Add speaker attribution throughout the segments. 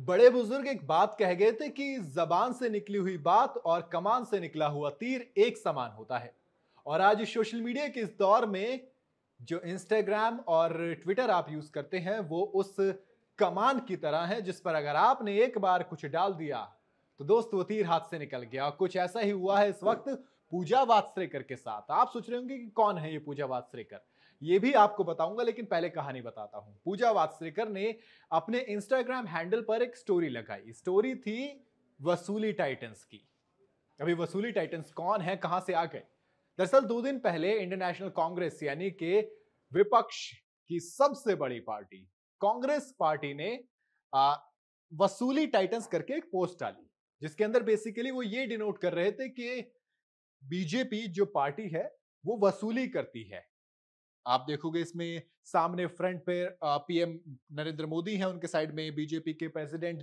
Speaker 1: बड़े बुजुर्ग एक बात कह गए थे कि जबान से निकली हुई बात और कमान से निकला हुआ तीर एक समान होता है और आज सोशल मीडिया के इस दौर में जो इंस्टाग्राम और ट्विटर आप यूज करते हैं वो उस कमान की तरह है जिस पर अगर आपने एक बार कुछ डाल दिया तो दोस्त वो तीर हाथ से निकल गया और कुछ ऐसा ही हुआ है इस वक्त पूजा वात्सरेकर के साथ आप सोच रहे होंगे कि कौन है ये पूजा वात्सरेकर ये भी आपको बताऊंगा लेकिन पहले कहानी बताता हूं पूजा वात्सरेकर ने अपने इंस्टाग्राम हैंडल पर एक स्टोरी लगाई स्टोरी थी वसूली टाइटन्स की अभी वसूली टाइटन्स कौन है कहां से आ गए दरअसल दो दिन पहले इंटरनेशनल कांग्रेस यानी के विपक्ष की सबसे बड़ी पार्टी कांग्रेस पार्टी ने आ, वसूली टाइटन्स करके एक पोस्ट डाली जिसके अंदर बेसिकली वो ये डिनोट कर रहे थे कि बीजेपी जो पार्टी है वो वसूली करती है आप देखोगे इसमें सामने फ्रंट पे पीएम नरेंद्र मोदी हैं उनके साइड में बीजेपी के प्रेसिडेंट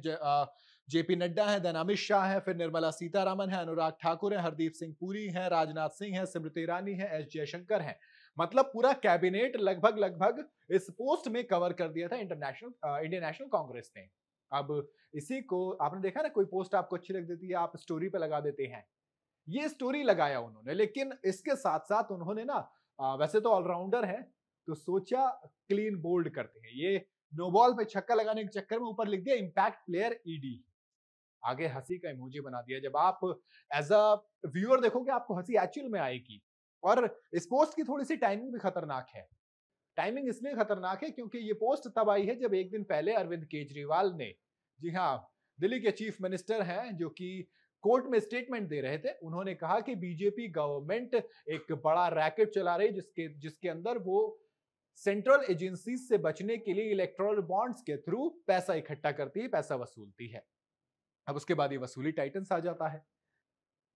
Speaker 1: जेपी नड्डा हैं देन अमित शाह हैं फिर निर्मला सीतारामन हैं अनुराग ठाकुर हैं हरदीप सिंह पुरी हैं राजनाथ सिंह हैं स्मृति ईरानी हैं एस जयशंकर हैं मतलब पूरा कैबिनेट लगभग लगभग इस पोस्ट में कवर कर दिया था इंटरनेशनल इंडियन नेशनल कांग्रेस ने अब इसी को आपने देखा ना कोई पोस्ट आपको अच्छी लग देती है आप स्टोरी पे लगा देते हैं ये स्टोरी लगाया उन्होंने लेकिन इसके साथ साथ उन्होंने ना आ, वैसे तो ऑलराउंडर है तो सोचा क्लीन बोल्ड करते हैं ये नो बॉल पे छक्का लगाने के चक्कर में ऊपर लिख दिया इम्पैक्ट प्लेयर ईडी आगे हंसी का इमोजी बना दिया जब आप एज अ व्यूअर देखोगे आपको हंसी एक्चुअल में आएगी और इस पोस्ट की थोड़ी सी टाइमिंग भी खतरनाक है टाइमिंग इसलिए खतरनाक है क्योंकि ये पोस्ट तब आई है जब एक दिन पहले अरविंद केजरीवाल ने जी हाँ दिल्ली के चीफ मिनिस्टर हैं जो कि कोर्ट में स्टेटमेंट दे रहे थे उन्होंने कहा कि बीजेपी गवर्नमेंट एक बड़ा रैकेट चला रही जिसके जिसके अंदर वो सेंट्रल एजेंसी से बचने के लिए इलेक्ट्रॉल बॉन्ड्स के थ्रू पैसा इकट्ठा करती है पैसा वसूलती है अब उसके बाद ये वसूली टाइटन्स आ जाता है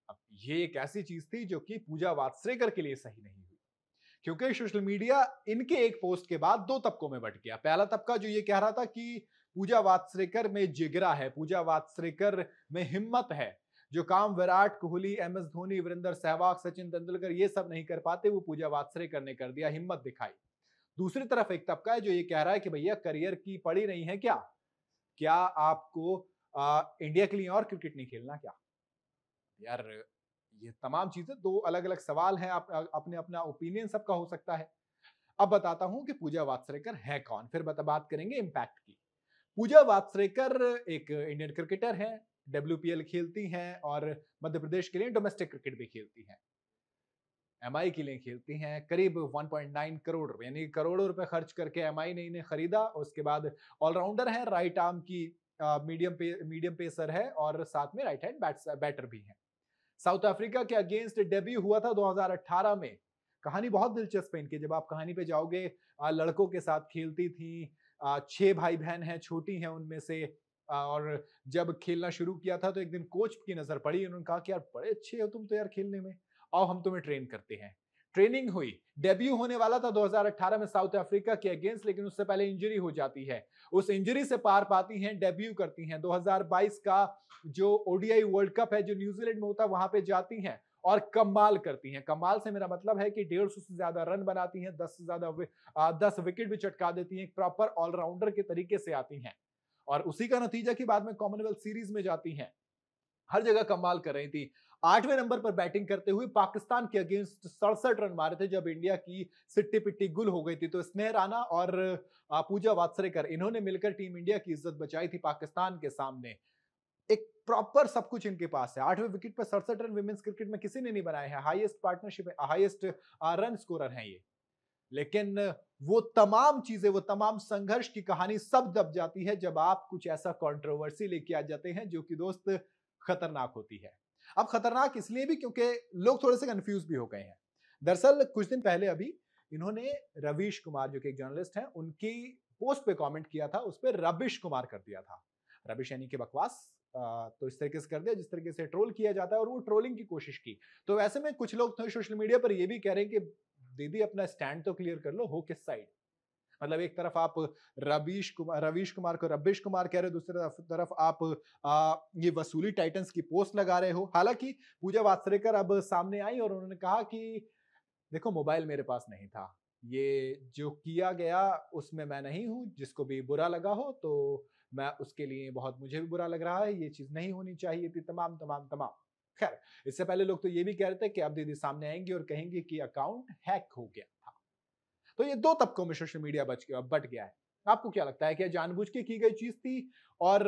Speaker 1: अब ये एक ऐसी चीज थी जो कि पूजा वात्सरेकर के लिए सही नहीं हुई क्योंकि सोशल मीडिया इनके एक पोस्ट के बाद दो तबकों में बट गया पहला तबका जो ये कह रहा था कि पूजा वात्सरेकर में जिगरा है पूजा वात्सरेकर में हिम्मत है जो काम विराट कोहली एम एस धोनी वीरेंद्र सहवाग सचिन तेंदुलकर ये सब नहीं कर पाते वो पूजा वात्सरे ने कर दिया हिम्मत दिखाई दूसरी तरफ एक तबका है जो ये कह रहा है कि भैया करियर की पड़ी नहीं है क्या क्या आपको आ, इंडिया के लिए और क्रिकेट नहीं खेलना क्या यार ये तमाम चीजें दो अलग अलग सवाल हैं आप अपने अपना ओपिनियन सबका हो सकता है अब बताता हूं कि पूजा वात्सरेकर है कौन फिर बता बात करेंगे इम्पैक्ट की पूजा वात्सरेकर एक इंडियन क्रिकेटर हैं डब्ल्यू खेलती हैं और मध्य प्रदेश के लिए डोमेस्टिक क्रिकेट भी खेलती हैं एम के लिए खेलती हैं करीब 1.9 करोड़ रुपए यानी करोड़ों रुपए खर्च करके एम ने इन्हें खरीदा उसके बाद ऑलराउंडर है राइट आर्म की मीडियम पे मीडियम पेसर है और साथ में राइट हैंड बैटर भी हैं साउथ अफ्रीका के अगेंस्ट डेब्यू हुआ था 2018 में कहानी बहुत दिलचस्प है इनकी जब आप कहानी पे जाओगे लड़कों के साथ खेलती थी छह भाई बहन हैं छोटी हैं उनमें से और जब खेलना शुरू किया था तो एक दिन कोच की नज़र पड़ी उन्होंने कहा कि यार बड़े अच्छे हो तुम तो यार खेलने में आओ हम तुम्हें ट्रेन करते हैं ट्रेनिंग हुई डेब्यू होने वाला था 2018 में साउथ अफ्रीका के अगेंस्ट लेकिन उससे पहले इंजरी हो जाती है उस इंजरी से पार पाती हैं डेब्यू करती हैं 2022 का जो ओडीआई वर्ल्ड कप है जो न्यूजीलैंड में होता है वहां पे जाती हैं और कमाल करती हैं कमाल से मेरा मतलब है कि डेढ़ सौ से ज्यादा रन बनाती हैं दस से ज्यादा दस विकेट भी चटका देती हैं प्रॉपर ऑलराउंडर के तरीके से आती हैं और उसी का नतीजा कि बाद में कॉमनवेल्थ सीरीज में जाती हैं हर जगह कमाल कर रही थी आठवें नंबर पर बैटिंग करते हुए पाकिस्तान के अगेंस्ट सड़सठ रन मारे थे जब इंडिया की सिट्टी पिट्टी गुल हो गई थी तो स्नेह राणा और पूजा वात्सरेकर इन्होंने मिलकर टीम इंडिया की इज्जत बचाई थी पाकिस्तान के सामने एक प्रॉपर सब कुछ इनके पास है आठवें विकेट पर सड़सठ रन विमेंस क्रिकेट में किसी ने नहीं बनाए हैं highest partnership highest run scorer हैं ये लेकिन वो तमाम चीजें वो तमाम संघर्ष की कहानी सब दब जाती है जब आप कुछ ऐसा कंट्रोवर्सी लेके आ जाते हैं जो कि दोस्त खतरनाक होती है अब खतरनाक इसलिए भी क्योंकि लोग थोड़े से कंफ्यूज भी हो गए हैं दरअसल कुछ दिन पहले अभी इन्होंने रवीश कुमार जो कि एक जर्नलिस्ट हैं उनकी पोस्ट पे कमेंट किया था उस पर रविश कुमार कर दिया था रविश यानी के बकवास तो इस तरीके से कर दिया जिस तरीके से ट्रोल किया जाता है और वो ट्रोलिंग की कोशिश की तो वैसे में कुछ लोग तो सोशल मीडिया पर ये भी कह रहे हैं कि दीदी अपना स्टैंड तो क्लियर कर लो हो किस साइड मतलब एक तरफ आप रवीश कुमार रवीश कुमार को रबीश कुमार कह रहे हो दूसरी तरफ आप आ, ये वसूली टाइटंस की पोस्ट लगा रहे हो हालांकि पूजा वात्रेकर अब सामने आई और उन्होंने कहा कि देखो मोबाइल मेरे पास नहीं था ये जो किया गया उसमें मैं नहीं हूं जिसको भी बुरा लगा हो तो मैं उसके लिए बहुत मुझे भी बुरा लग रहा है ये चीज़ नहीं होनी चाहिए थी तमाम तमाम तमाम खैर इससे पहले लोग तो ये भी कह रहे थे कि अब दीदी सामने आएंगे और कहेंगे कि अकाउंट हैक हो गया था तो ये दो तबकों में सोशल मीडिया बच गया बट गया है आपको क्या लगता है क्या जानबूझ के की गई चीज थी और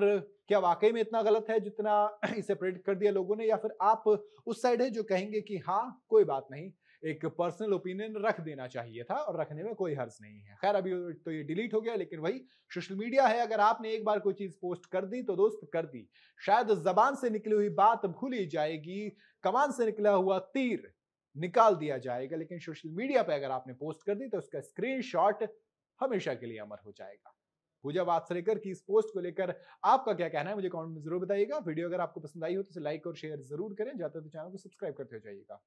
Speaker 1: क्या वाकई में इतना गलत है जितना इसे प्रेडिक्ट कर दिया लोगों ने या फिर आप उस साइड है जो कहेंगे कि हाँ कोई बात नहीं एक पर्सनल ओपिनियन रख देना चाहिए था और रखने में कोई हर्ज नहीं है खैर अभी तो ये डिलीट हो गया लेकिन वही सोशल मीडिया है अगर आपने एक बार कोई चीज पोस्ट कर दी तो दोस्त कर दी शायद जबान से निकली हुई बात भूली जाएगी कमान से निकला हुआ तीर निकाल दिया जाएगा लेकिन सोशल मीडिया पर अगर आपने पोस्ट कर दी तो उसका स्क्रीन हमेशा के लिए अमर हो जाएगा पूजा वात्सरेकर की इस पोस्ट को लेकर आपका क्या कहना है मुझे कमेंट में जरूर बताइएगा वीडियो अगर आपको पसंद आई हो तो लाइक और शेयर जरूर करें जाते तो चैनल को सब्सक्राइब करते हो जाइएगा